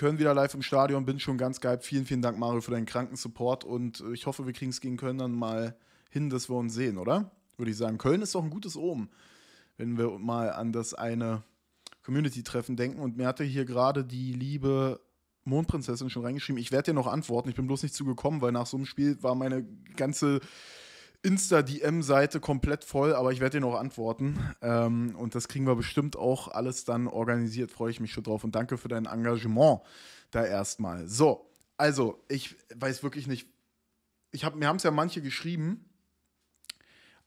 Köln wieder live im Stadion. Bin schon ganz geil. Vielen, vielen Dank, Mario, für deinen kranken Support. Und äh, ich hoffe, wir kriegen es gegen Köln dann mal hin, dass wir uns sehen, oder? Würde ich sagen. Köln ist doch ein gutes Omen, wenn wir mal an das eine Community-Treffen denken. Und mir hatte hier gerade die liebe Mondprinzessin schon reingeschrieben. Ich werde dir noch antworten. Ich bin bloß nicht zugekommen, weil nach so einem Spiel war meine ganze Insta-DM-Seite komplett voll, aber ich werde dir noch antworten. Ähm, und das kriegen wir bestimmt auch alles dann organisiert. Freue ich mich schon drauf und danke für dein Engagement da erstmal. So, also ich weiß wirklich nicht. Ich hab, mir haben es ja manche geschrieben,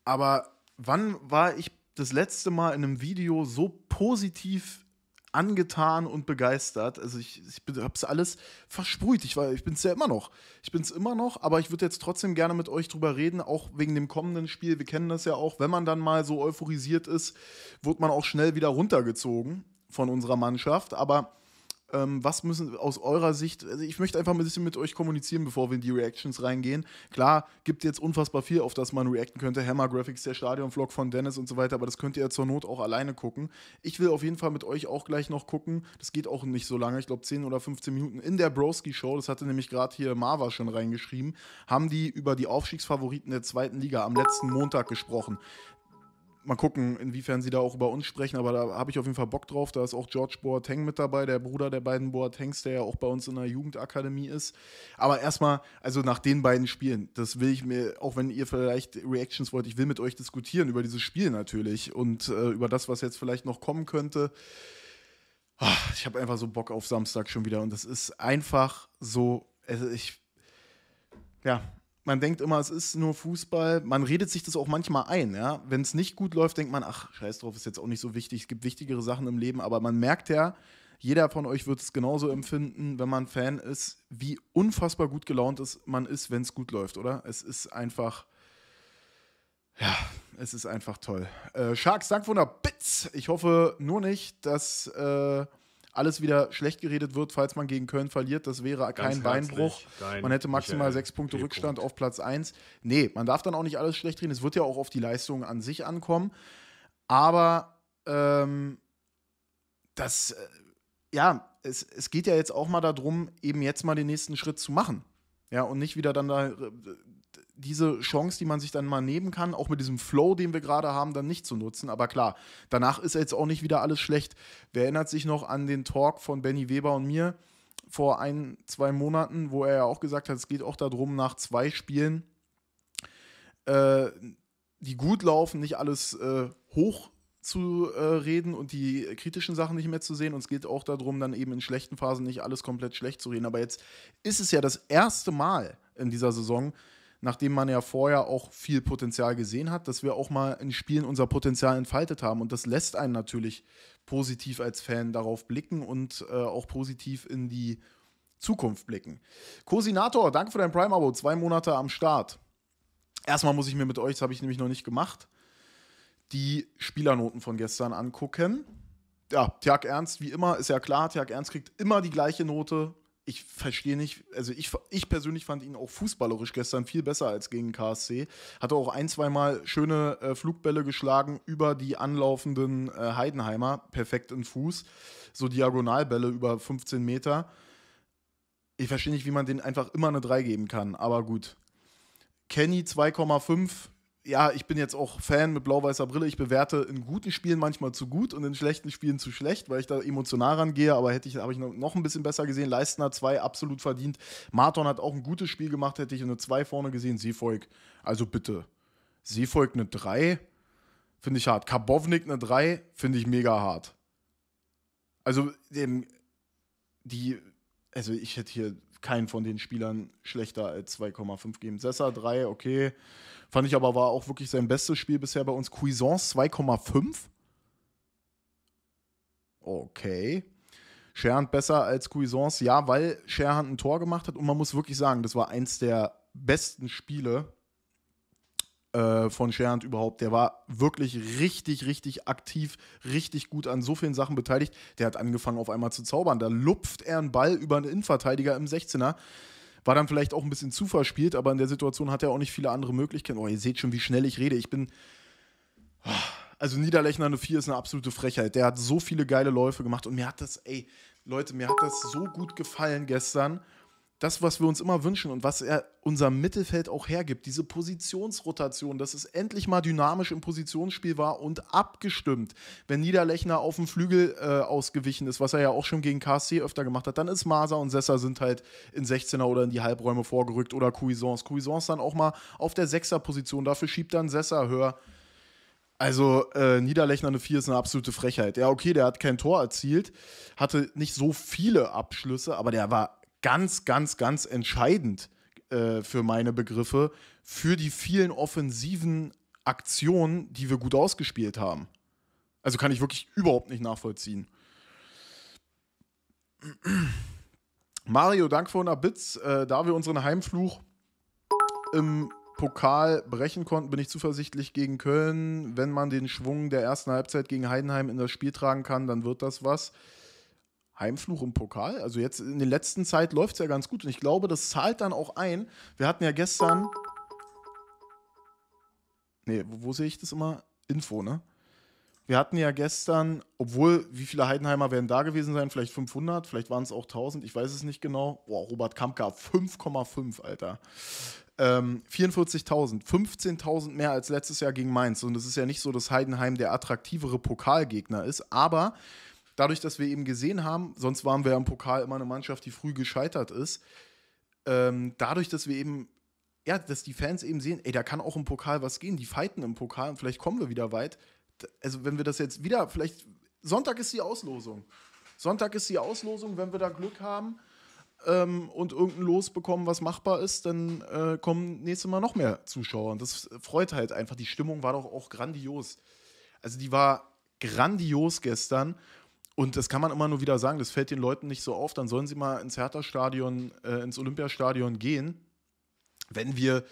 aber wann war ich das letzte Mal in einem Video so positiv angetan und begeistert. Also ich, ich habe es alles versprüht. Ich, ich bin es ja immer noch. Ich bin es immer noch, aber ich würde jetzt trotzdem gerne mit euch drüber reden, auch wegen dem kommenden Spiel. Wir kennen das ja auch, wenn man dann mal so euphorisiert ist, wird man auch schnell wieder runtergezogen von unserer Mannschaft. Aber ähm, was müssen aus eurer Sicht, also ich möchte einfach ein bisschen mit euch kommunizieren, bevor wir in die Reactions reingehen. Klar, gibt jetzt unfassbar viel, auf das man reacten könnte. Hammer Graphics, der Stadion-Vlog von Dennis und so weiter, aber das könnt ihr ja zur Not auch alleine gucken. Ich will auf jeden Fall mit euch auch gleich noch gucken. Das geht auch nicht so lange, ich glaube 10 oder 15 Minuten in der Broski-Show. Das hatte nämlich gerade hier Marva schon reingeschrieben. Haben die über die Aufstiegsfavoriten der zweiten Liga am letzten Montag gesprochen mal gucken, inwiefern sie da auch über uns sprechen, aber da habe ich auf jeden Fall Bock drauf. Da ist auch George Boateng mit dabei, der Bruder der beiden Boatengs, der ja auch bei uns in der Jugendakademie ist. Aber erstmal, also nach den beiden Spielen, das will ich mir, auch wenn ihr vielleicht Reactions wollt, ich will mit euch diskutieren über dieses Spiel natürlich und äh, über das, was jetzt vielleicht noch kommen könnte. Ach, ich habe einfach so Bock auf Samstag schon wieder und das ist einfach so, also ich, ja, man denkt immer, es ist nur Fußball. Man redet sich das auch manchmal ein. Ja? Wenn es nicht gut läuft, denkt man, ach, scheiß drauf, ist jetzt auch nicht so wichtig. Es gibt wichtigere Sachen im Leben. Aber man merkt ja, jeder von euch wird es genauso empfinden, wenn man Fan ist, wie unfassbar gut gelaunt ist man ist, wenn es gut läuft, oder? Es ist einfach. Ja, es ist einfach toll. Äh, Sharks Dankwunder Bits. Ich hoffe nur nicht, dass. Äh alles wieder schlecht geredet wird, falls man gegen Köln verliert. Das wäre Ganz kein Beinbruch. Man hätte maximal sechs Punkte Rückstand auf Platz 1. Nee, man darf dann auch nicht alles schlecht reden. Es wird ja auch auf die Leistung an sich ankommen. Aber ähm, das, äh, ja, es, es geht ja jetzt auch mal darum, eben jetzt mal den nächsten Schritt zu machen. Ja, und nicht wieder dann da äh, diese Chance, die man sich dann mal nehmen kann, auch mit diesem Flow, den wir gerade haben, dann nicht zu nutzen. Aber klar, danach ist jetzt auch nicht wieder alles schlecht. Wer erinnert sich noch an den Talk von Benny Weber und mir vor ein, zwei Monaten, wo er ja auch gesagt hat, es geht auch darum, nach zwei Spielen, äh, die gut laufen, nicht alles äh, hoch zu äh, reden und die kritischen Sachen nicht mehr zu sehen. Und es geht auch darum, dann eben in schlechten Phasen nicht alles komplett schlecht zu reden. Aber jetzt ist es ja das erste Mal in dieser Saison, nachdem man ja vorher auch viel Potenzial gesehen hat, dass wir auch mal in Spielen unser Potenzial entfaltet haben. Und das lässt einen natürlich positiv als Fan darauf blicken und äh, auch positiv in die Zukunft blicken. Cosinator, danke für dein Prime-Abo. Zwei Monate am Start. Erstmal muss ich mir mit euch, das habe ich nämlich noch nicht gemacht, die Spielernoten von gestern angucken. Ja, Tjag Ernst, wie immer, ist ja klar, Tjag Ernst kriegt immer die gleiche Note. Ich verstehe nicht, also ich, ich persönlich fand ihn auch fußballerisch gestern viel besser als gegen KSC. Hatte auch ein, zweimal schöne äh, Flugbälle geschlagen über die anlaufenden äh, Heidenheimer, perfekt in Fuß. So Diagonalbälle über 15 Meter. Ich verstehe nicht, wie man den einfach immer eine 3 geben kann, aber gut. Kenny 2,5 ja, ich bin jetzt auch Fan mit blau-weißer Brille. Ich bewerte in guten Spielen manchmal zu gut und in schlechten Spielen zu schlecht, weil ich da emotional rangehe. Aber hätte ich, habe ich noch ein bisschen besser gesehen. Leistner 2 absolut verdient. Marton hat auch ein gutes Spiel gemacht, hätte ich eine 2 vorne gesehen. Seefolg, also bitte. Seefolg eine 3, finde ich hart. Karbovnik eine 3, finde ich mega hart. Also, dem, die also ich hätte hier keinen von den Spielern schlechter als 2,5 geben. Sessa 3, okay. Fand ich aber war auch wirklich sein bestes Spiel bisher bei uns. Cuisance 2,5. Okay. Scherhand besser als Cuisance, ja, weil Scherhand ein Tor gemacht hat und man muss wirklich sagen, das war eins der besten Spiele äh, von Schernd überhaupt. Der war wirklich richtig, richtig aktiv, richtig gut an so vielen Sachen beteiligt. Der hat angefangen auf einmal zu zaubern. Da lupft er einen Ball über einen Innenverteidiger im 16er. War dann vielleicht auch ein bisschen zu verspielt, aber in der Situation hat er auch nicht viele andere Möglichkeiten. Oh, ihr seht schon, wie schnell ich rede. Ich bin. Oh, also Niederlechner 04 ist eine absolute Frechheit. Der hat so viele geile Läufe gemacht und mir hat das, ey, Leute, mir hat das so gut gefallen gestern das, was wir uns immer wünschen und was er unserem Mittelfeld auch hergibt, diese Positionsrotation, dass es endlich mal dynamisch im Positionsspiel war und abgestimmt. Wenn Niederlechner auf dem Flügel äh, ausgewichen ist, was er ja auch schon gegen KSC öfter gemacht hat, dann ist Maser und Sessa sind halt in 16er oder in die Halbräume vorgerückt oder Cuisance. Cuisance dann auch mal auf der 6er Position, dafür schiebt dann Sessa höher. Also äh, Niederlechner eine 4 ist eine absolute Frechheit. Ja, okay, der hat kein Tor erzielt, hatte nicht so viele Abschlüsse, aber der war ganz, ganz, ganz entscheidend äh, für meine Begriffe, für die vielen offensiven Aktionen, die wir gut ausgespielt haben. Also kann ich wirklich überhaupt nicht nachvollziehen. Mario, danke für 100 Bits. Äh, da wir unseren Heimfluch im Pokal brechen konnten, bin ich zuversichtlich gegen Köln. Wenn man den Schwung der ersten Halbzeit gegen Heidenheim in das Spiel tragen kann, dann wird das was. Heimfluch im Pokal. Also jetzt in der letzten Zeit läuft es ja ganz gut und ich glaube, das zahlt dann auch ein. Wir hatten ja gestern. Nee, wo, wo sehe ich das immer? Info, ne? Wir hatten ja gestern, obwohl, wie viele Heidenheimer werden da gewesen sein? Vielleicht 500, vielleicht waren es auch 1000, ich weiß es nicht genau. Boah, Robert Kampka, 5,5, Alter. Ähm, 44.000, 15.000 mehr als letztes Jahr gegen Mainz. Und es ist ja nicht so, dass Heidenheim der attraktivere Pokalgegner ist, aber dadurch, dass wir eben gesehen haben, sonst waren wir im Pokal immer eine Mannschaft, die früh gescheitert ist, ähm, dadurch, dass wir eben, ja, dass die Fans eben sehen, ey, da kann auch im Pokal was gehen, die fighten im Pokal und vielleicht kommen wir wieder weit. Also, wenn wir das jetzt wieder, vielleicht, Sonntag ist die Auslosung. Sonntag ist die Auslosung, wenn wir da Glück haben ähm, und irgendein Los bekommen, was machbar ist, dann äh, kommen nächstes Mal noch mehr Zuschauer. Und das freut halt einfach. Die Stimmung war doch auch grandios. Also, die war grandios gestern und das kann man immer nur wieder sagen, das fällt den Leuten nicht so auf, dann sollen sie mal ins Hertha-Stadion, äh, ins Olympiastadion gehen. Wenn wir,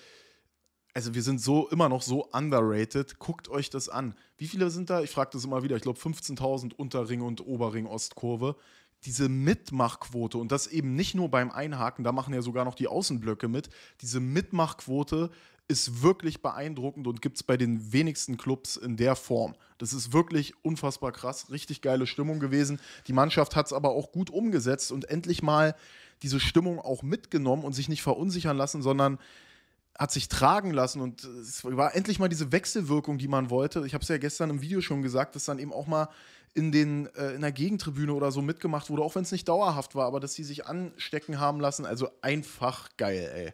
also wir sind so immer noch so underrated, guckt euch das an. Wie viele sind da? Ich frage das immer wieder, ich glaube 15.000 Unterring und Oberring Ostkurve. Diese Mitmachquote und das eben nicht nur beim Einhaken, da machen ja sogar noch die Außenblöcke mit. Diese Mitmachquote ist wirklich beeindruckend und gibt es bei den wenigsten Clubs in der Form. Das ist wirklich unfassbar krass, richtig geile Stimmung gewesen. Die Mannschaft hat es aber auch gut umgesetzt und endlich mal diese Stimmung auch mitgenommen und sich nicht verunsichern lassen, sondern hat sich tragen lassen und es war endlich mal diese Wechselwirkung, die man wollte. Ich habe es ja gestern im Video schon gesagt, dass dann eben auch mal in, den, äh, in der Gegentribüne oder so mitgemacht wurde, auch wenn es nicht dauerhaft war, aber dass sie sich anstecken haben lassen. Also einfach geil, ey.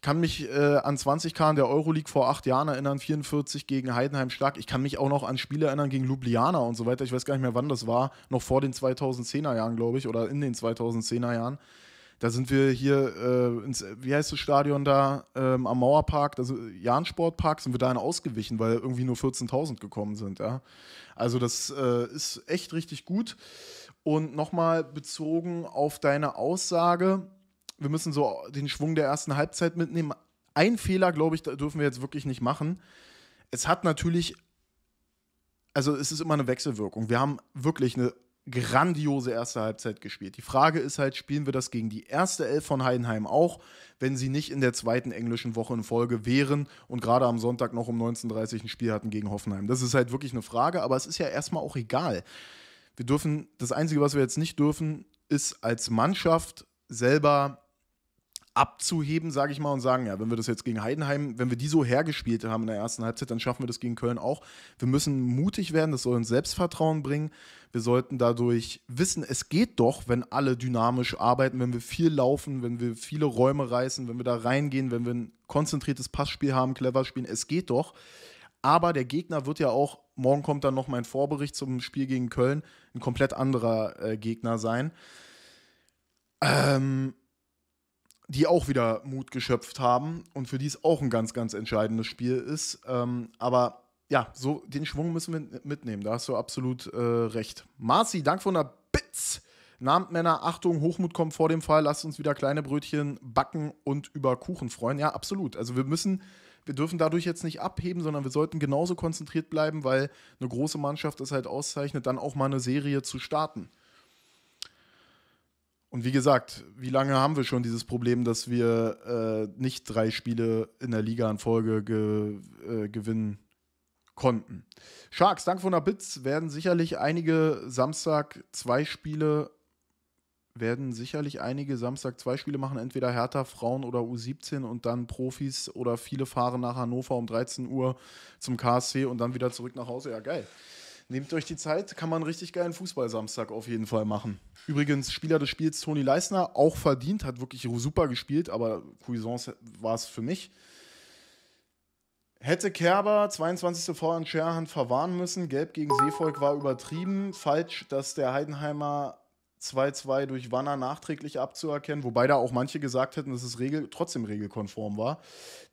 Ich kann mich äh, an 20k in der Euroleague vor acht Jahren erinnern, 44 gegen Heidenheim stark. Ich kann mich auch noch an Spiele erinnern gegen Ljubljana und so weiter. Ich weiß gar nicht mehr, wann das war. Noch vor den 2010er Jahren, glaube ich, oder in den 2010er Jahren. Da sind wir hier äh, ins, wie heißt das Stadion da, ähm, am Mauerpark, also Jahn-Sportpark, sind wir dahin ausgewichen, weil irgendwie nur 14.000 gekommen sind. Ja? Also das äh, ist echt richtig gut. Und nochmal bezogen auf deine Aussage, wir müssen so den Schwung der ersten Halbzeit mitnehmen. Ein Fehler, glaube ich, dürfen wir jetzt wirklich nicht machen. Es hat natürlich, also es ist immer eine Wechselwirkung. Wir haben wirklich eine grandiose erste Halbzeit gespielt. Die Frage ist halt, spielen wir das gegen die erste Elf von Heidenheim auch, wenn sie nicht in der zweiten englischen Woche in Folge wären und gerade am Sonntag noch um 19.30 Uhr ein Spiel hatten gegen Hoffenheim? Das ist halt wirklich eine Frage, aber es ist ja erstmal auch egal. Wir dürfen, das Einzige, was wir jetzt nicht dürfen, ist als Mannschaft selber abzuheben, sage ich mal, und sagen, ja, wenn wir das jetzt gegen Heidenheim, wenn wir die so hergespielt haben in der ersten Halbzeit, dann schaffen wir das gegen Köln auch. Wir müssen mutig werden, das soll uns Selbstvertrauen bringen. Wir sollten dadurch wissen, es geht doch, wenn alle dynamisch arbeiten, wenn wir viel laufen, wenn wir viele Räume reißen, wenn wir da reingehen, wenn wir ein konzentriertes Passspiel haben, clever spielen, es geht doch. Aber der Gegner wird ja auch, morgen kommt dann noch mein Vorbericht zum Spiel gegen Köln, ein komplett anderer äh, Gegner sein. Ähm, die auch wieder Mut geschöpft haben und für die es auch ein ganz, ganz entscheidendes Spiel ist. Ähm, aber ja, so den Schwung müssen wir mitnehmen. Da hast du absolut äh, recht. Marci, Dank von der Bitz. Namtmänner, Achtung, Hochmut kommt vor dem Fall. Lasst uns wieder kleine Brötchen backen und über Kuchen freuen. Ja, absolut. Also wir müssen, wir dürfen dadurch jetzt nicht abheben, sondern wir sollten genauso konzentriert bleiben, weil eine große Mannschaft es halt auszeichnet, dann auch mal eine Serie zu starten. Und wie gesagt, wie lange haben wir schon dieses Problem, dass wir äh, nicht drei Spiele in der Liga in Folge ge äh, gewinnen konnten? Sharks, dank von der Bits, werden sicherlich einige Samstag zwei Spiele werden sicherlich einige Samstag zwei Spiele machen, entweder Hertha Frauen oder U17 und dann Profis oder viele fahren nach Hannover um 13 Uhr zum KSC und dann wieder zurück nach Hause. Ja, geil. Nehmt euch die Zeit, kann man einen richtig geilen Fußball-Samstag auf jeden Fall machen. Übrigens, Spieler des Spiels Toni Leisner, auch verdient, hat wirklich super gespielt, aber Cuisance war es für mich. Hätte Kerber 22. Vorhand an Scherhan verwarnen müssen, gelb gegen Seevolk war übertrieben, falsch, dass der Heidenheimer 2-2 durch Wanner nachträglich abzuerkennen, wobei da auch manche gesagt hätten, dass es regel, trotzdem regelkonform war.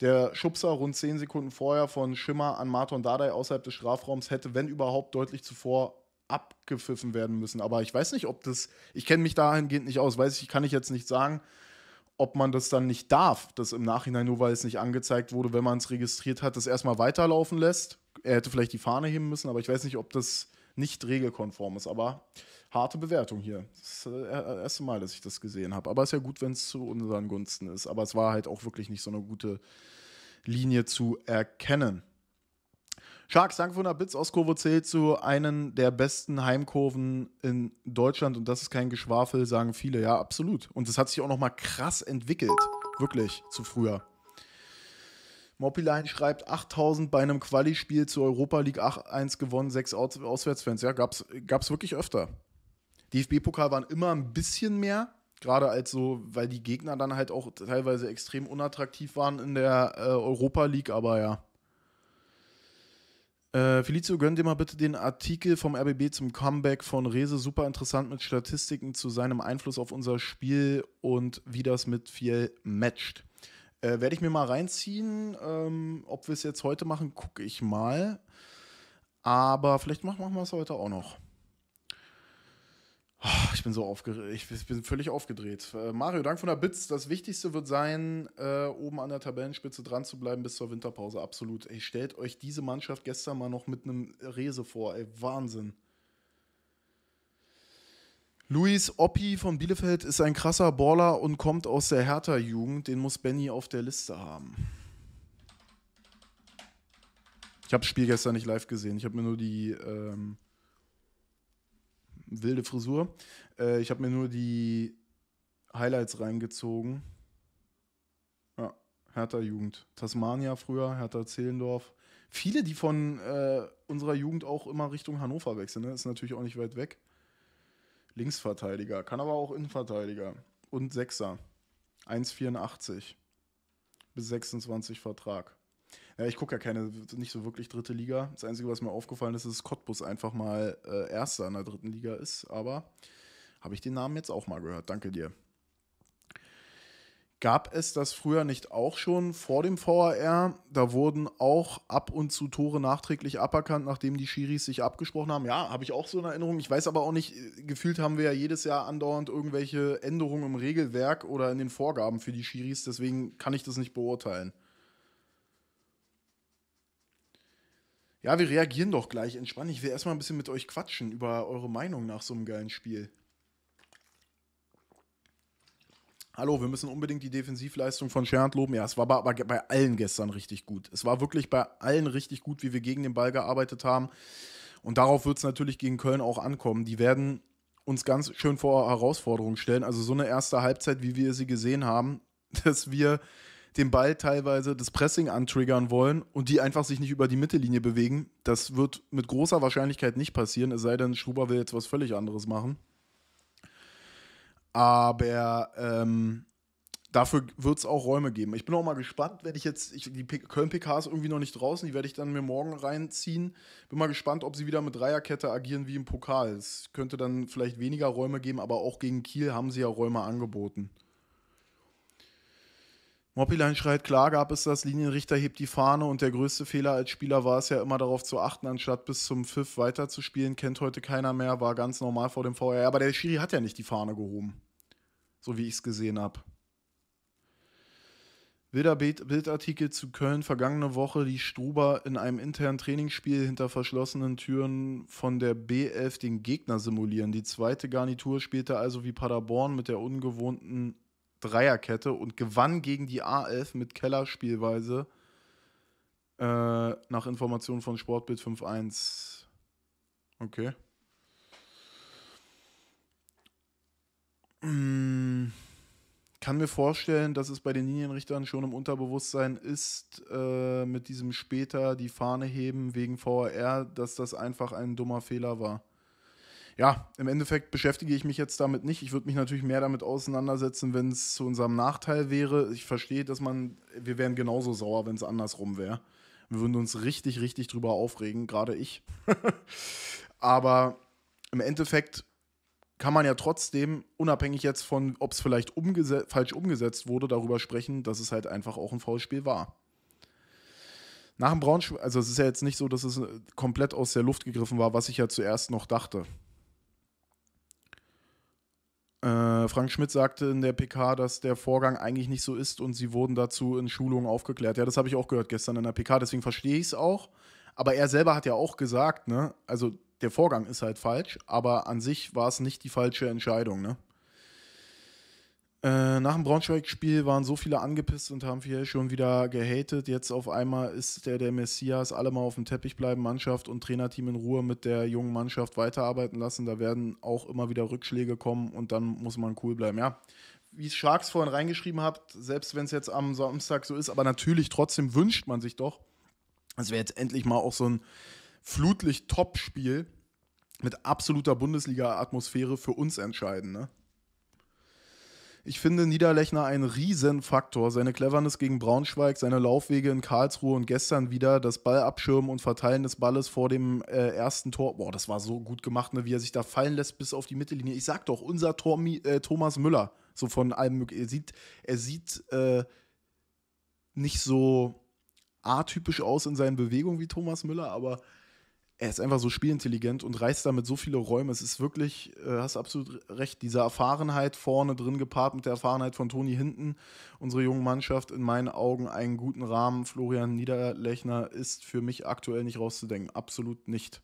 Der Schubser rund 10 Sekunden vorher von Schimmer an Marton Dardai außerhalb des Strafraums hätte, wenn überhaupt, deutlich zuvor abgepfiffen werden müssen. Aber ich weiß nicht, ob das, ich kenne mich dahingehend nicht aus, weiß ich, kann ich jetzt nicht sagen, ob man das dann nicht darf, dass im Nachhinein, nur weil es nicht angezeigt wurde, wenn man es registriert hat, das erstmal weiterlaufen lässt. Er hätte vielleicht die Fahne heben müssen, aber ich weiß nicht, ob das nicht regelkonform ist. Aber harte Bewertung hier. Das, ist, das äh, erste Mal, dass ich das gesehen habe. Aber es ist ja gut, wenn es zu unseren Gunsten ist. Aber es war halt auch wirklich nicht so eine gute Linie zu erkennen. Sharks Dank 100 Bits Auskurve zählt zu einem der besten Heimkurven in Deutschland und das ist kein Geschwafel, sagen viele. Ja, absolut. Und es hat sich auch nochmal krass entwickelt. Wirklich, zu früher. Mopilein schreibt 8000 bei einem Quali-Spiel zur Europa League 8-1 gewonnen, sechs Auswärtsfans. Ja, gab es wirklich öfter. DFB-Pokal waren immer ein bisschen mehr, gerade als so, weil die Gegner dann halt auch teilweise extrem unattraktiv waren in der äh, Europa League, aber ja. Äh, Felicio, gönn dir mal bitte den Artikel vom RBB zum Comeback von Rese. Super interessant mit Statistiken zu seinem Einfluss auf unser Spiel und wie das mit viel matcht. Äh, Werde ich mir mal reinziehen. Ähm, ob wir es jetzt heute machen, gucke ich mal. Aber vielleicht machen wir es heute auch noch. Ah, ich bin so aufgeregt, ich bin völlig aufgedreht. Äh, Mario, Dank von der Bits. Das Wichtigste wird sein, äh, oben an der Tabellenspitze dran zu bleiben bis zur Winterpause. Absolut. Ey, stellt euch diese Mannschaft gestern mal noch mit einem Rese vor. Ey, Wahnsinn. Luis Oppi von Bielefeld ist ein krasser Baller und kommt aus der Hertha-Jugend. Den muss Benny auf der Liste haben. Ich habe das Spiel gestern nicht live gesehen. Ich habe mir nur die ähm, wilde Frisur. Äh, ich habe mir nur die Highlights reingezogen. Ja, Hertha Jugend. Tasmania früher, Hertha Zehlendorf. Viele, die von äh, unserer Jugend auch immer Richtung Hannover wechseln, ne? ist natürlich auch nicht weit weg. Linksverteidiger, kann aber auch Innenverteidiger und Sechser. 1,84 bis 26 Vertrag. Ja, ich gucke ja keine, nicht so wirklich dritte Liga. Das Einzige, was mir aufgefallen ist, ist, dass Cottbus einfach mal äh, Erster in der dritten Liga ist. Aber habe ich den Namen jetzt auch mal gehört. Danke dir. Gab es das früher nicht auch schon vor dem VAR? Da wurden auch ab und zu Tore nachträglich aberkannt, nachdem die Schiris sich abgesprochen haben. Ja, habe ich auch so eine Erinnerung. Ich weiß aber auch nicht, äh, gefühlt haben wir ja jedes Jahr andauernd irgendwelche Änderungen im Regelwerk oder in den Vorgaben für die Schiris. Deswegen kann ich das nicht beurteilen. Ja, wir reagieren doch gleich. Entspann, ich will erstmal ein bisschen mit euch quatschen über eure Meinung nach so einem geilen Spiel. Hallo, wir müssen unbedingt die Defensivleistung von Schernd loben. Ja, es war aber bei allen gestern richtig gut. Es war wirklich bei allen richtig gut, wie wir gegen den Ball gearbeitet haben. Und darauf wird es natürlich gegen Köln auch ankommen. Die werden uns ganz schön vor Herausforderungen stellen. Also so eine erste Halbzeit, wie wir sie gesehen haben, dass wir den Ball teilweise das Pressing antriggern wollen und die einfach sich nicht über die Mittellinie bewegen. Das wird mit großer Wahrscheinlichkeit nicht passieren, es sei denn, Schuber will jetzt was völlig anderes machen. Aber ähm, dafür wird es auch Räume geben. Ich bin auch mal gespannt, werde ich jetzt, ich, die Köln-PK ist irgendwie noch nicht draußen, die werde ich dann mir morgen reinziehen. Bin mal gespannt, ob sie wieder mit Dreierkette agieren wie im Pokal. Es könnte dann vielleicht weniger Räume geben, aber auch gegen Kiel haben sie ja Räume angeboten. Moppilein schreit, klar gab es das, Linienrichter hebt die Fahne und der größte Fehler als Spieler war es ja immer darauf zu achten, anstatt bis zum Pfiff weiterzuspielen, kennt heute keiner mehr, war ganz normal vor dem VR. Aber der Schiri hat ja nicht die Fahne gehoben, so wie ich es gesehen habe. Wilder Bildartikel zu Köln vergangene Woche ließ Struber in einem internen Trainingsspiel hinter verschlossenen Türen von der B11 den Gegner simulieren. Die zweite Garnitur spielte also wie Paderborn mit der ungewohnten Dreierkette und gewann gegen die A11 mit Kellerspielweise äh, nach Informationen von Sportbild 5.1. Okay. Hm kann mir vorstellen, dass es bei den Linienrichtern schon im Unterbewusstsein ist, äh, mit diesem später die Fahne heben wegen VR, dass das einfach ein dummer Fehler war ja, im Endeffekt beschäftige ich mich jetzt damit nicht. Ich würde mich natürlich mehr damit auseinandersetzen, wenn es zu unserem Nachteil wäre. Ich verstehe, dass man, wir wären genauso sauer, wenn es andersrum wäre. Wir würden uns richtig, richtig drüber aufregen, gerade ich. Aber im Endeffekt kann man ja trotzdem, unabhängig jetzt von, ob es vielleicht umgese falsch umgesetzt wurde, darüber sprechen, dass es halt einfach auch ein Foulspiel war. Nach dem Braunschweig, also es ist ja jetzt nicht so, dass es äh, komplett aus der Luft gegriffen war, was ich ja zuerst noch dachte. Äh, Frank Schmidt sagte in der PK, dass der Vorgang eigentlich nicht so ist und sie wurden dazu in Schulungen aufgeklärt. Ja, das habe ich auch gehört gestern in der PK, deswegen verstehe ich es auch. Aber er selber hat ja auch gesagt, ne, also der Vorgang ist halt falsch, aber an sich war es nicht die falsche Entscheidung, ne? Äh, nach dem Braunschweig-Spiel waren so viele angepisst und haben hier schon wieder gehatet. Jetzt auf einmal ist der der Messias, alle mal auf dem Teppich bleiben, Mannschaft und Trainerteam in Ruhe mit der jungen Mannschaft weiterarbeiten lassen. Da werden auch immer wieder Rückschläge kommen und dann muss man cool bleiben. Ja, wie es Sharks vorhin reingeschrieben habt, selbst wenn es jetzt am Samstag so ist, aber natürlich trotzdem wünscht man sich doch, es wäre jetzt endlich mal auch so ein Flutlicht-Top-Spiel mit absoluter Bundesliga-Atmosphäre für uns entscheiden. Ne? Ich finde Niederlechner ein Riesenfaktor. Seine Cleverness gegen Braunschweig, seine Laufwege in Karlsruhe und gestern wieder das Ballabschirmen und Verteilen des Balles vor dem äh, ersten Tor. Boah, das war so gut gemacht, ne, wie er sich da fallen lässt bis auf die Mittellinie. Ich sag doch, unser Tormi, äh, Thomas Müller, so von allem Er sieht, er sieht äh, nicht so atypisch aus in seinen Bewegungen wie Thomas Müller, aber er ist einfach so spielintelligent und reißt damit so viele Räume. Es ist wirklich, äh, hast absolut recht, diese Erfahrenheit vorne drin gepaart mit der Erfahrenheit von Toni hinten. Unsere junge Mannschaft in meinen Augen einen guten Rahmen. Florian Niederlechner ist für mich aktuell nicht rauszudenken. Absolut nicht.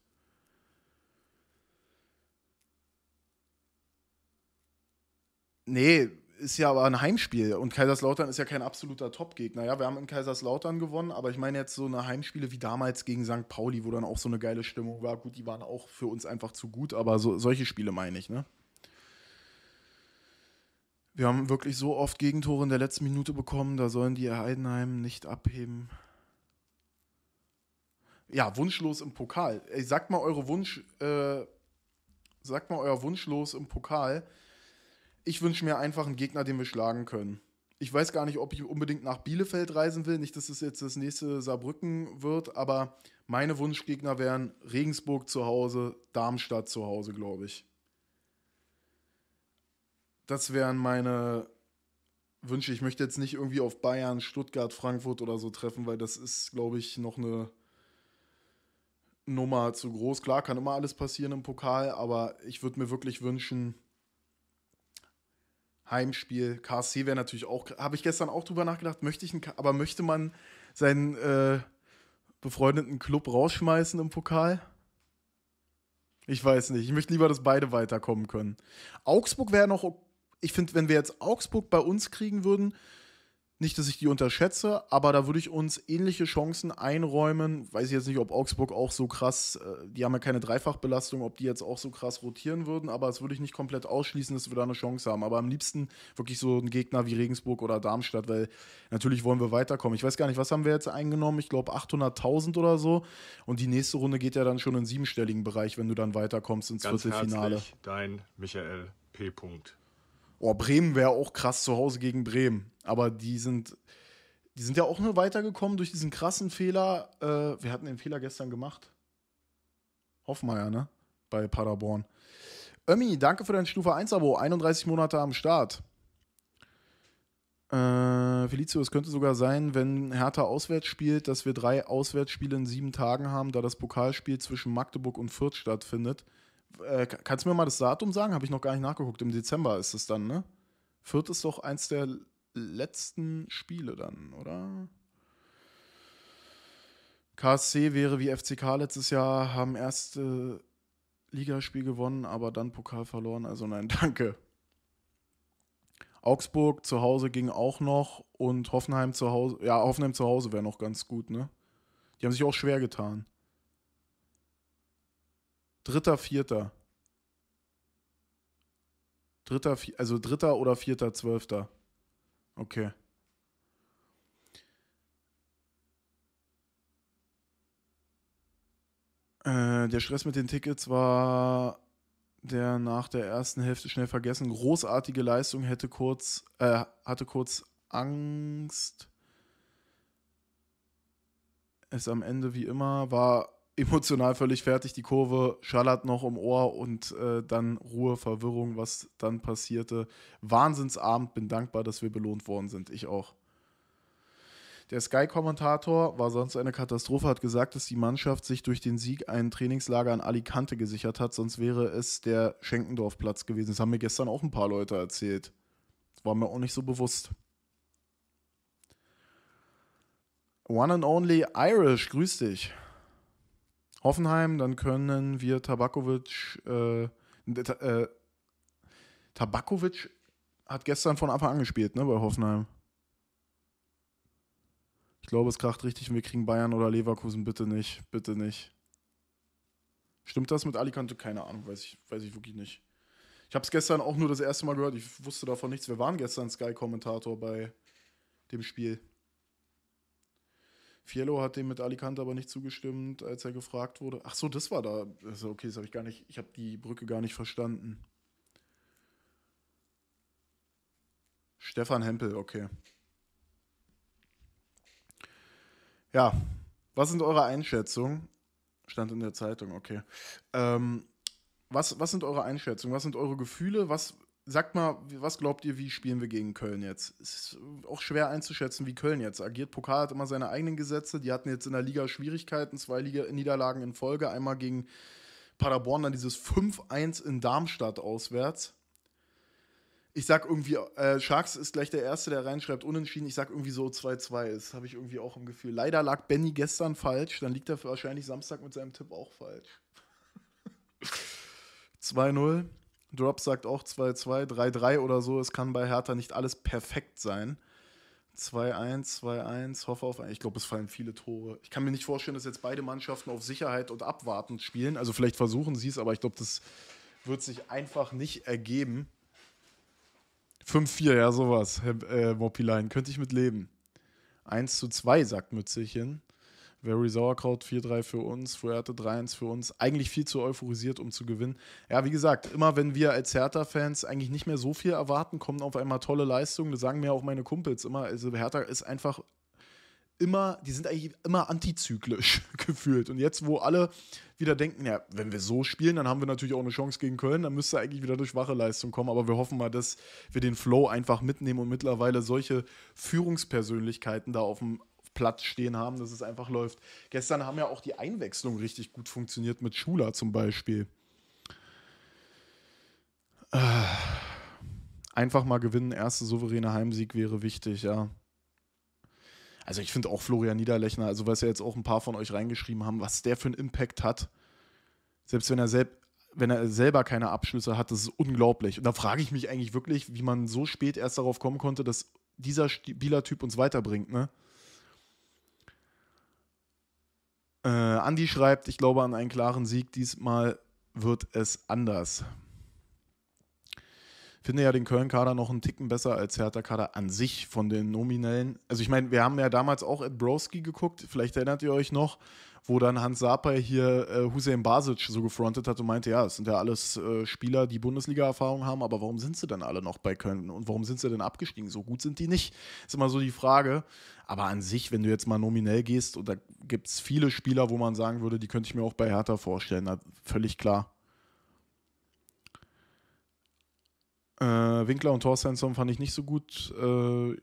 Nee, ist ja aber ein Heimspiel und Kaiserslautern ist ja kein absoluter Top-Gegner. Ja, wir haben in Kaiserslautern gewonnen, aber ich meine jetzt so eine Heimspiele wie damals gegen St. Pauli, wo dann auch so eine geile Stimmung war. Gut, die waren auch für uns einfach zu gut, aber so, solche Spiele meine ich, ne? Wir haben wirklich so oft Gegentore in der letzten Minute bekommen, da sollen die Heidenheim nicht abheben. Ja, wunschlos im Pokal. Ey, sagt mal eure Wunsch, äh, sagt mal euer Wunschlos im Pokal. Ich wünsche mir einfach einen Gegner, den wir schlagen können. Ich weiß gar nicht, ob ich unbedingt nach Bielefeld reisen will. Nicht, dass es jetzt das nächste Saarbrücken wird, aber meine Wunschgegner wären Regensburg zu Hause, Darmstadt zu Hause, glaube ich. Das wären meine Wünsche. Ich möchte jetzt nicht irgendwie auf Bayern, Stuttgart, Frankfurt oder so treffen, weil das ist, glaube ich, noch eine Nummer zu groß. Klar, kann immer alles passieren im Pokal, aber ich würde mir wirklich wünschen, Heimspiel. KSC wäre natürlich auch, habe ich gestern auch drüber nachgedacht, möchte ich einen, aber möchte man seinen äh, befreundeten Club rausschmeißen im Pokal? Ich weiß nicht. Ich möchte lieber, dass beide weiterkommen können. Augsburg wäre noch, ich finde, wenn wir jetzt Augsburg bei uns kriegen würden, nicht, dass ich die unterschätze, aber da würde ich uns ähnliche Chancen einräumen. Weiß ich jetzt nicht, ob Augsburg auch so krass, äh, die haben ja keine Dreifachbelastung, ob die jetzt auch so krass rotieren würden, aber das würde ich nicht komplett ausschließen, dass wir da eine Chance haben. Aber am liebsten wirklich so ein Gegner wie Regensburg oder Darmstadt, weil natürlich wollen wir weiterkommen. Ich weiß gar nicht, was haben wir jetzt eingenommen? Ich glaube 800.000 oder so. Und die nächste Runde geht ja dann schon in siebenstelligen Bereich, wenn du dann weiterkommst ins Ganz Viertelfinale. Dein Michael P. -Punkt. Oh, Bremen wäre auch krass zu Hause gegen Bremen. Aber die sind, die sind ja auch nur weitergekommen durch diesen krassen Fehler. Äh, wir hatten den Fehler gestern gemacht. Hoffmeier, ne? Bei Paderborn. Ömi, danke für dein Stufe 1-Abo. 31 Monate am Start. Äh, Felicio, es könnte sogar sein, wenn Hertha auswärts spielt, dass wir drei Auswärtsspiele in sieben Tagen haben, da das Pokalspiel zwischen Magdeburg und Fürth stattfindet. Äh, kannst du mir mal das Datum sagen? Habe ich noch gar nicht nachgeguckt. Im Dezember ist es dann, ne? Viert ist doch eins der letzten Spiele dann, oder? KSC wäre wie FCK letztes Jahr, haben erste Ligaspiel gewonnen, aber dann Pokal verloren. Also nein, danke. Augsburg zu Hause ging auch noch und Hoffenheim zu Hause. Ja, Hoffenheim zu Hause wäre noch ganz gut, ne? Die haben sich auch schwer getan. Dritter, vierter. Dritter, also dritter oder vierter, zwölfter. Okay. Äh, der Stress mit den Tickets war der nach der ersten Hälfte schnell vergessen. Großartige Leistung hätte kurz, äh, hatte kurz Angst. Es am Ende wie immer war emotional völlig fertig. Die Kurve schallert noch im Ohr und äh, dann Ruhe, Verwirrung, was dann passierte. Wahnsinnsabend, bin dankbar, dass wir belohnt worden sind. Ich auch. Der Sky-Kommentator war sonst eine Katastrophe, hat gesagt, dass die Mannschaft sich durch den Sieg ein Trainingslager in Alicante gesichert hat, sonst wäre es der Schenkendorfplatz gewesen. Das haben mir gestern auch ein paar Leute erzählt. Das war mir auch nicht so bewusst. One and only Irish, grüß dich. Hoffenheim, dann können wir Tabakovic. Äh, äh, Tabakovic hat gestern von Anfang an gespielt, ne, bei Hoffenheim. Ich glaube, es kracht richtig und wir kriegen Bayern oder Leverkusen. Bitte nicht, bitte nicht. Stimmt das mit Alicante? Keine Ahnung, weiß ich, weiß ich wirklich nicht. Ich habe es gestern auch nur das erste Mal gehört. Ich wusste davon nichts. Wir waren gestern Sky-Kommentator bei dem Spiel. Fiello hat dem mit Alicante aber nicht zugestimmt, als er gefragt wurde. Ach so, das war da. Also okay, das habe ich gar nicht. Ich habe die Brücke gar nicht verstanden. Stefan Hempel, okay. Ja, was sind eure Einschätzungen? Stand in der Zeitung, okay. Ähm, was, was sind eure Einschätzungen? Was sind eure Gefühle? Was Sagt mal, was glaubt ihr, wie spielen wir gegen Köln jetzt? Es ist auch schwer einzuschätzen, wie Köln jetzt agiert. Pokal hat immer seine eigenen Gesetze. Die hatten jetzt in der Liga Schwierigkeiten, zwei Liga Niederlagen in Folge. Einmal gegen Paderborn, dann dieses 5-1 in Darmstadt auswärts. Ich sag irgendwie, äh, Sharks ist gleich der Erste, der reinschreibt, unentschieden. Ich sag irgendwie so 2-2 Das habe ich irgendwie auch im Gefühl. Leider lag Benny gestern falsch, dann liegt er wahrscheinlich Samstag mit seinem Tipp auch falsch. 2-0. Drop sagt auch 2-2, 3-3 oder so. Es kann bei Hertha nicht alles perfekt sein. 2-1, 2-1, hoffe auf. Ich glaube, es fallen viele Tore. Ich kann mir nicht vorstellen, dass jetzt beide Mannschaften auf Sicherheit und abwartend spielen. Also vielleicht versuchen sie es, aber ich glaube, das wird sich einfach nicht ergeben. 5-4, ja, sowas, Herr äh, Moppilein. Könnte ich mit leben. 1 zu 2, sagt Mützechen. Very Sauerkraut 4-3 für uns, Fuerte 3-1 für uns. Eigentlich viel zu euphorisiert, um zu gewinnen. Ja, wie gesagt, immer wenn wir als Hertha-Fans eigentlich nicht mehr so viel erwarten, kommen auf einmal tolle Leistungen. Das sagen mir auch meine Kumpels immer. Also Hertha ist einfach immer, die sind eigentlich immer antizyklisch gefühlt. Und jetzt, wo alle wieder denken, ja, wenn wir so spielen, dann haben wir natürlich auch eine Chance gegen Köln, dann müsste eigentlich wieder durch schwache Leistung kommen. Aber wir hoffen mal, dass wir den Flow einfach mitnehmen und mittlerweile solche Führungspersönlichkeiten da auf dem platt stehen haben, dass es einfach läuft. Gestern haben ja auch die Einwechslungen richtig gut funktioniert mit Schula zum Beispiel. Ah. Einfach mal gewinnen, erste souveräne Heimsieg wäre wichtig, ja. Also ich finde auch Florian Niederlechner, also was ja jetzt auch ein paar von euch reingeschrieben haben, was der für einen Impact hat. Selbst wenn er, selb, wenn er selber keine Abschlüsse hat, das ist unglaublich. Und da frage ich mich eigentlich wirklich, wie man so spät erst darauf kommen konnte, dass dieser Spielertyp uns weiterbringt, ne? Äh, Andi schreibt, ich glaube an einen klaren Sieg. Diesmal wird es anders. Finde ja den Köln-Kader noch einen Ticken besser als Hertha-Kader an sich von den nominellen. Also ich meine, wir haben ja damals auch at Broski geguckt, vielleicht erinnert ihr euch noch wo dann Hans Saper hier äh, Hussein Basic so gefrontet hat und meinte, ja, es sind ja alles äh, Spieler, die Bundesliga-Erfahrung haben, aber warum sind sie denn alle noch bei Köln und warum sind sie denn abgestiegen? So gut sind die nicht. Ist immer so die Frage. Aber an sich, wenn du jetzt mal nominell gehst, und da gibt es viele Spieler, wo man sagen würde, die könnte ich mir auch bei Hertha vorstellen, Na, völlig klar. Äh, Winkler und Thorsteinsson fand ich nicht so gut. Äh,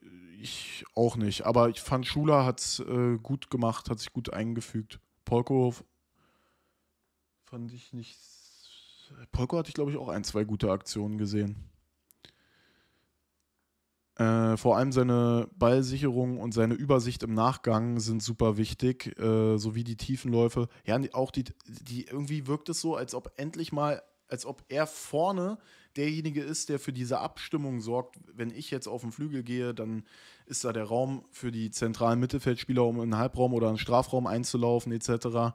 ich auch nicht. Aber ich fand, Schuler hat es äh, gut gemacht, hat sich gut eingefügt. Polko fand ich nicht. Polko hatte ich, glaube ich, auch ein, zwei gute Aktionen gesehen. Äh, vor allem seine Ballsicherung und seine Übersicht im Nachgang sind super wichtig, äh, sowie die Tiefenläufe. Ja, auch die, die irgendwie wirkt es so, als ob endlich mal als ob er vorne derjenige ist, der für diese Abstimmung sorgt. Wenn ich jetzt auf den Flügel gehe, dann ist da der Raum für die zentralen Mittelfeldspieler, um in den Halbraum oder einen Strafraum einzulaufen, etc.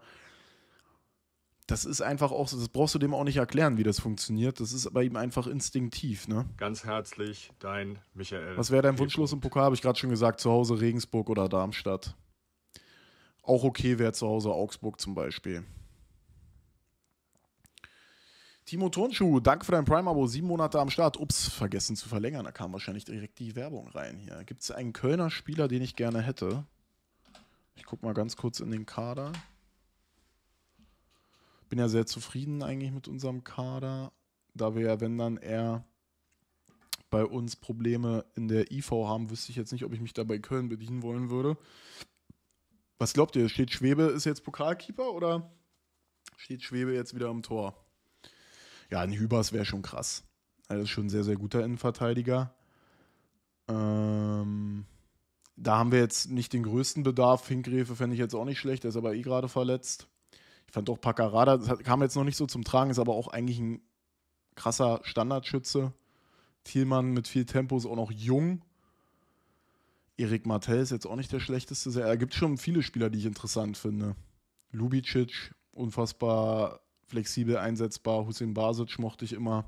Das ist einfach auch, so, das brauchst du dem auch nicht erklären, wie das funktioniert. Das ist aber ihm einfach instinktiv. Ne? Ganz herzlich, dein Michael. Was wäre dein Wunschlos im Pokal? Habe ich gerade schon gesagt, zu Hause Regensburg oder Darmstadt. Auch okay wäre zu Hause Augsburg zum Beispiel. Timo Turnschuh, danke für dein Prime-Abo. Sieben Monate am Start. Ups, vergessen zu verlängern. Da kam wahrscheinlich direkt die Werbung rein hier. Gibt es einen Kölner Spieler, den ich gerne hätte? Ich gucke mal ganz kurz in den Kader. Bin ja sehr zufrieden eigentlich mit unserem Kader, da wir ja, wenn dann eher bei uns Probleme in der IV haben, wüsste ich jetzt nicht, ob ich mich da bei Köln bedienen wollen würde. Was glaubt ihr? Steht Schwebe ist jetzt Pokalkeeper oder steht Schwebe jetzt wieder am Tor? Ja, ein Hübers wäre schon krass. Also das ist schon ein sehr, sehr guter Innenverteidiger. Ähm, da haben wir jetzt nicht den größten Bedarf. Hingräfe fände ich jetzt auch nicht schlecht, der ist aber eh gerade verletzt. Ich fand auch Pacarada, das kam jetzt noch nicht so zum Tragen, ist aber auch eigentlich ein krasser Standardschütze. Thielmann mit viel Tempo ist auch noch jung. Erik Martell ist jetzt auch nicht der schlechteste. Da gibt es schon viele Spieler, die ich interessant finde. Lubicic, unfassbar flexibel einsetzbar. Hussein Basic mochte ich immer.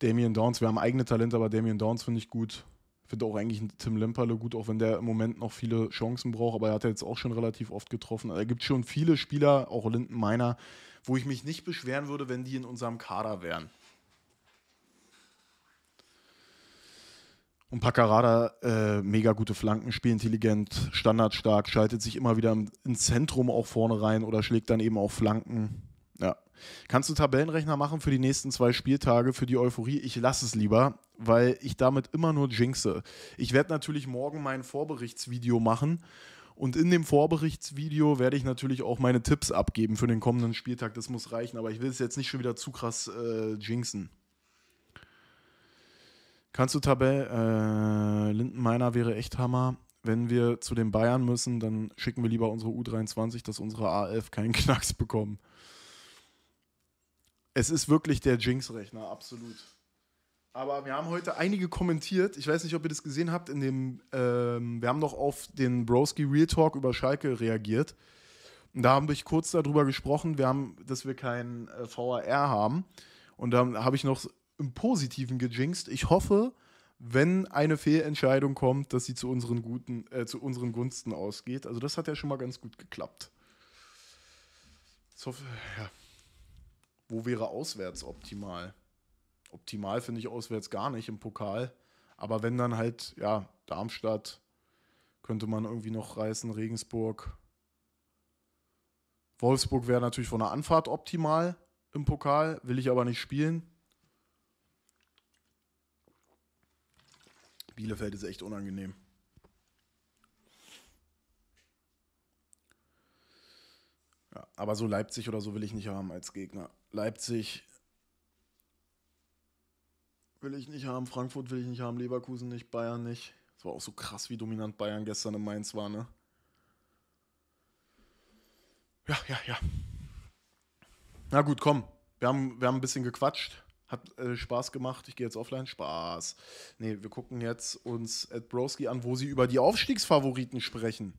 Damien Downs, wir haben eigene Talente, aber Damien Downs finde ich gut. Finde auch eigentlich Tim Lemperle gut, auch wenn der im Moment noch viele Chancen braucht, aber er hat ja jetzt auch schon relativ oft getroffen. Also, da gibt schon viele Spieler, auch Linden Meiner, wo ich mich nicht beschweren würde, wenn die in unserem Kader wären. Und Paccarada, äh, mega gute Flanken, spielintelligent, standardstark, schaltet sich immer wieder ins Zentrum auch vorne rein oder schlägt dann eben auch Flanken. Ja. Kannst du Tabellenrechner machen für die nächsten zwei Spieltage, für die Euphorie? Ich lasse es lieber, weil ich damit immer nur jinxe. Ich werde natürlich morgen mein Vorberichtsvideo machen. Und in dem Vorberichtsvideo werde ich natürlich auch meine Tipps abgeben für den kommenden Spieltag. Das muss reichen, aber ich will es jetzt nicht schon wieder zu krass äh, jinxen. Kannst du Tabelle, äh, Lindenmeiner wäre echt Hammer. Wenn wir zu den Bayern müssen, dann schicken wir lieber unsere U23, dass unsere A11 keinen Knacks bekommen. Es ist wirklich der Jinx-Rechner, absolut. Aber wir haben heute einige kommentiert. Ich weiß nicht, ob ihr das gesehen habt. In dem, ähm, wir haben noch auf den Broski Real Talk über Schalke reagiert. Und da habe ich kurz darüber gesprochen, wir haben, dass wir keinen äh, VAR haben. Und da habe ich noch im Positiven gejinxt. Ich hoffe, wenn eine Fehlentscheidung kommt, dass sie zu unseren, guten, äh, zu unseren Gunsten ausgeht. Also das hat ja schon mal ganz gut geklappt. Hoffe, ja. Wo wäre auswärts optimal? Optimal finde ich auswärts gar nicht im Pokal. Aber wenn dann halt, ja, Darmstadt könnte man irgendwie noch reißen, Regensburg. Wolfsburg wäre natürlich von der Anfahrt optimal im Pokal, will ich aber nicht spielen. Bielefeld ist echt unangenehm. Ja, aber so Leipzig oder so will ich nicht haben als Gegner. Leipzig will ich nicht haben, Frankfurt will ich nicht haben, Leverkusen nicht, Bayern nicht. Es war auch so krass, wie dominant Bayern gestern in Mainz war, ne? Ja, ja, ja. Na gut, komm. Wir haben, wir haben ein bisschen gequatscht. Hat äh, Spaß gemacht. Ich gehe jetzt offline. Spaß. Nee, wir gucken jetzt uns Ed Broski an, wo sie über die Aufstiegsfavoriten sprechen.